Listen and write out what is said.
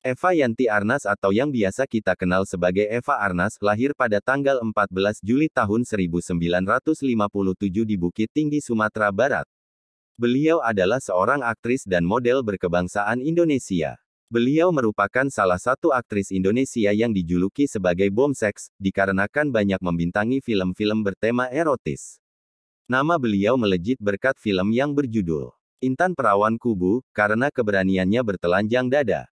Eva Yanti Arnas atau yang biasa kita kenal sebagai Eva Arnas lahir pada tanggal 14 Juli tahun 1957 di Bukit Tinggi, Sumatera Barat. Beliau adalah seorang aktris dan model berkebangsaan Indonesia. Beliau merupakan salah satu aktris Indonesia yang dijuluki sebagai bom seks, dikarenakan banyak membintangi film-film bertema erotis. Nama beliau melejit berkat film yang berjudul Intan Perawan Kubu, karena keberaniannya bertelanjang dada.